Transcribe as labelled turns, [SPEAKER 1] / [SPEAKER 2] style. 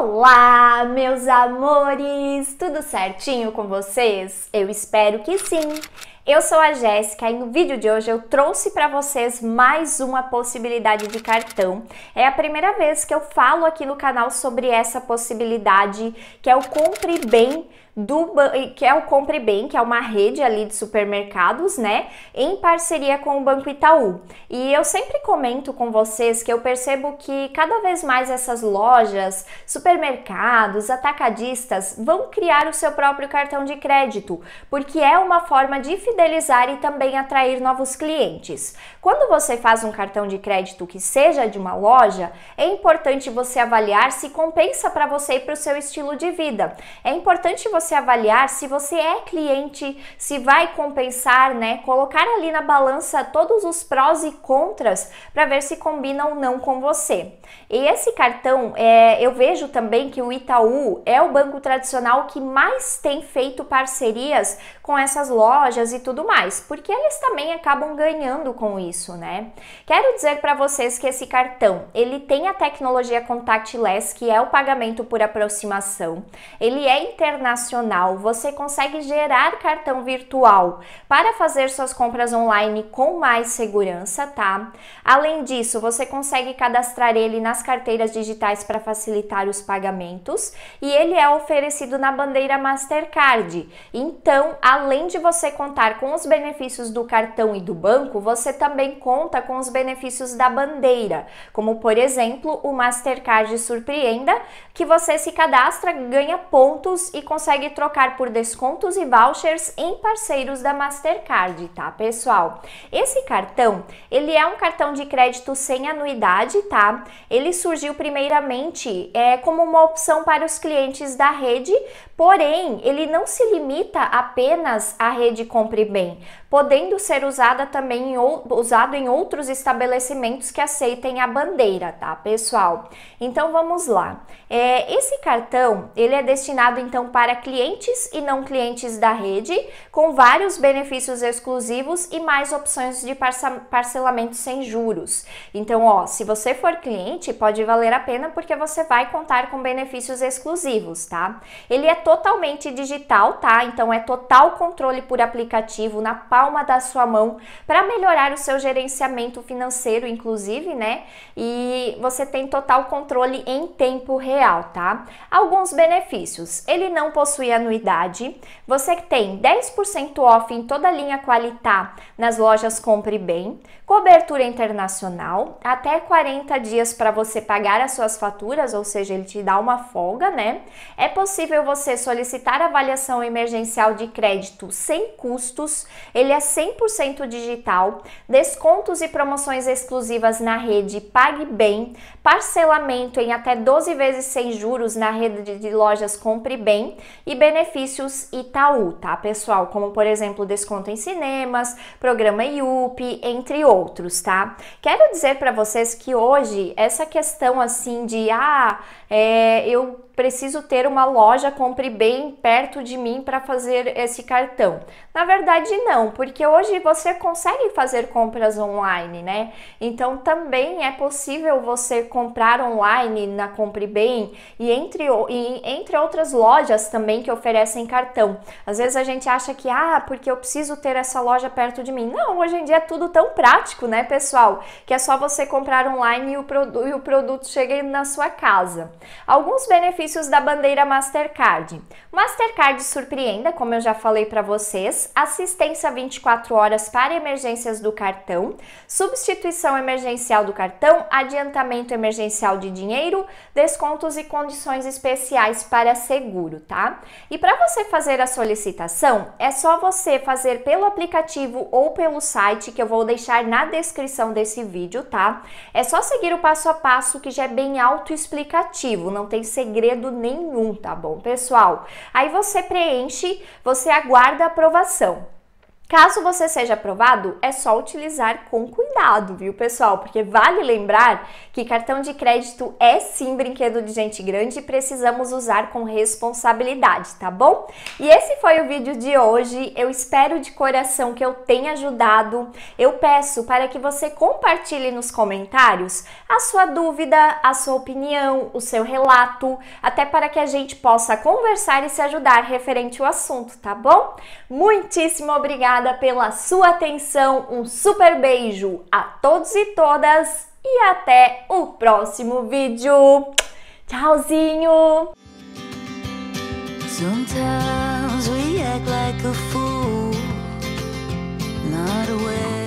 [SPEAKER 1] Olá, meus amores! Tudo certinho com vocês? Eu espero que sim! Eu sou a Jéssica e no vídeo de hoje eu trouxe para vocês mais uma possibilidade de cartão. É a primeira vez que eu falo aqui no canal sobre essa possibilidade, que é o compre bem do que é o Compre Bem, que é uma rede ali de supermercados, né, em parceria com o Banco Itaú. E eu sempre comento com vocês que eu percebo que cada vez mais essas lojas, supermercados, atacadistas vão criar o seu próprio cartão de crédito, porque é uma forma de fidelizar e também atrair novos clientes. Quando você faz um cartão de crédito que seja de uma loja, é importante você avaliar se compensa para você e para o seu estilo de vida. É importante você avaliar se você é cliente, se vai compensar, né? Colocar ali na balança todos os prós e contras para ver se combina ou não com você. E esse cartão, é, eu vejo também que o Itaú é o banco tradicional que mais tem feito parcerias com essas lojas e tudo mais, porque eles também acabam ganhando com isso, né? Quero dizer para vocês que esse cartão, ele tem a tecnologia contactless, que é o pagamento por aproximação. Ele é internacional você consegue gerar cartão virtual para fazer suas compras online com mais segurança, tá? Além disso, você consegue cadastrar ele nas carteiras digitais para facilitar os pagamentos e ele é oferecido na bandeira Mastercard. Então, além de você contar com os benefícios do cartão e do banco, você também conta com os benefícios da bandeira, como por exemplo o Mastercard Surpreenda, que você se cadastra, ganha pontos e consegue consegue trocar por descontos e vouchers em parceiros da Mastercard, tá, pessoal? Esse cartão, ele é um cartão de crédito sem anuidade, tá? Ele surgiu primeiramente é, como uma opção para os clientes da rede, porém, ele não se limita apenas à rede Compre Bem podendo ser usada também em, usado em outros estabelecimentos que aceitem a bandeira, tá, pessoal? Então vamos lá. É, esse cartão ele é destinado então para clientes e não clientes da rede, com vários benefícios exclusivos e mais opções de parcelamento sem juros. Então, ó, se você for cliente, pode valer a pena porque você vai contar com benefícios exclusivos, tá? Ele é totalmente digital, tá? Então é total controle por aplicativo na palma da sua mão para melhorar o seu gerenciamento financeiro, inclusive, né? E você tem total controle em tempo real, tá? Alguns benefícios: ele não possui anuidade, você tem 10% off em toda a linha Qualitá nas lojas Compre Bem, cobertura internacional, até 40 dias para você pagar as suas faturas, ou seja, ele te dá uma folga, né? É possível você solicitar avaliação emergencial de crédito sem custos, ele ele é 100% digital, descontos e promoções exclusivas na rede bem, parcelamento em até 12 vezes sem juros na rede de lojas Compre Bem e benefícios Itaú, tá, pessoal? Como, por exemplo, desconto em cinemas, programa IUP, entre outros, tá? Quero dizer para vocês que hoje essa questão assim de ah, é, eu preciso ter uma loja compre bem perto de mim para fazer esse cartão. Na verdade, não, porque hoje você consegue fazer compras online, né? Então também é possível você comprar online na Compre Bem e entre, e entre outras lojas também que oferecem cartão. Às vezes a gente acha que, ah, porque eu preciso ter essa loja perto de mim. Não, hoje em dia é tudo tão prático, né, pessoal? Que é só você comprar online e o, produ e o produto chega na sua casa. Alguns benefícios da bandeira Mastercard. Mastercard surpreenda, como eu já falei para vocês, assistência 24 24 horas para emergências do cartão, substituição emergencial do cartão, adiantamento emergencial de dinheiro, descontos e condições especiais para seguro, tá? E para você fazer a solicitação, é só você fazer pelo aplicativo ou pelo site que eu vou deixar na descrição desse vídeo, tá? É só seguir o passo a passo que já é bem autoexplicativo, não tem segredo nenhum, tá bom, pessoal? Aí você preenche, você aguarda a aprovação. Caso você seja aprovado, é só utilizar com cuidado, viu, pessoal? Porque vale lembrar que cartão de crédito é sim brinquedo de gente grande e precisamos usar com responsabilidade, tá bom? E esse foi o vídeo de hoje. Eu espero de coração que eu tenha ajudado. Eu peço para que você compartilhe nos comentários a sua dúvida, a sua opinião, o seu relato, até para que a gente possa conversar e se ajudar referente ao assunto, tá bom? Muitíssimo obrigada obrigada pela sua atenção, um super beijo a todos e todas e até o próximo vídeo. Tchauzinho! Sometimes we act like a fool, not aware.